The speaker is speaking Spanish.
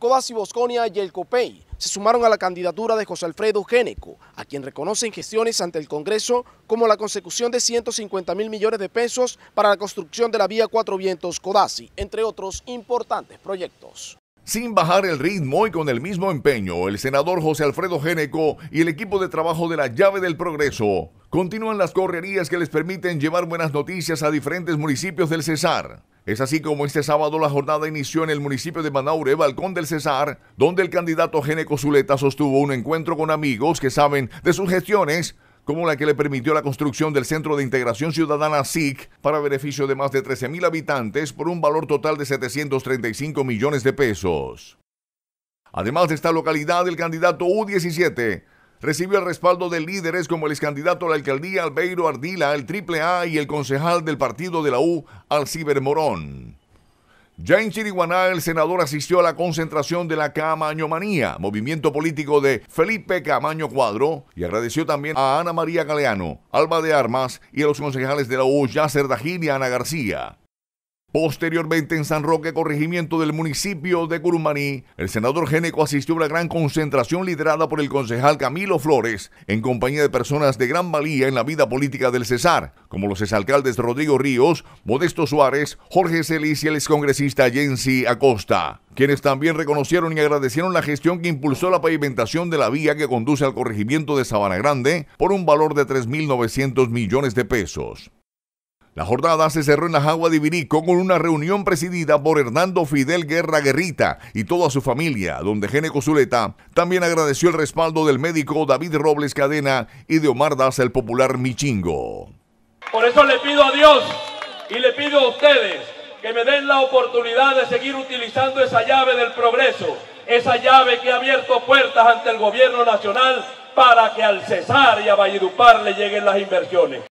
Cobas Bosconia y el COPEI se sumaron a la candidatura de José Alfredo Géneco, a quien reconocen gestiones ante el Congreso como la consecución de 150 mil millones de pesos para la construcción de la vía Cuatro Vientos Codazzi, entre otros importantes proyectos. Sin bajar el ritmo y con el mismo empeño, el senador José Alfredo Géneco y el equipo de trabajo de la llave del progreso Continúan las correrías que les permiten llevar buenas noticias a diferentes municipios del Cesar. Es así como este sábado la jornada inició en el municipio de Manaure, Balcón del Cesar, donde el candidato Geneco Zuleta sostuvo un encuentro con amigos que saben de sus gestiones, como la que le permitió la construcción del Centro de Integración Ciudadana SIC para beneficio de más de 13.000 habitantes por un valor total de 735 millones de pesos. Además de esta localidad, el candidato U17 recibió el respaldo de líderes como el ex candidato a la alcaldía Albeiro Ardila, el triple A y el concejal del partido de la U, Alciber Morón. Ya en Chiriguaná, el senador asistió a la concentración de la Manía, movimiento político de Felipe Camaño Cuadro, y agradeció también a Ana María Galeano, Alba de Armas y a los concejales de la U, Yacer Dajín y Ana García. Posteriormente en San Roque, corregimiento del municipio de Curumaní, el senador Géneco asistió a una gran concentración liderada por el concejal Camilo Flores, en compañía de personas de gran valía en la vida política del Cesar, como los exalcaldes Rodrigo Ríos, Modesto Suárez, Jorge Celis y el excongresista Jensi Acosta quienes también reconocieron y agradecieron la gestión que impulsó la pavimentación de la vía que conduce al corregimiento de Sabana Grande por un valor de 3.900 millones de pesos. La jornada se cerró en la de Ibirico con una reunión presidida por Hernando Fidel Guerra Guerrita y toda su familia, donde Geneco Zuleta también agradeció el respaldo del médico David Robles Cadena y de Omar Daz, el popular Michingo. Por eso le pido a Dios y le pido a ustedes que me den la oportunidad de seguir utilizando esa llave del progreso, esa llave que ha abierto puertas ante el gobierno nacional para que al Cesar y a Valledupar le lleguen las inversiones.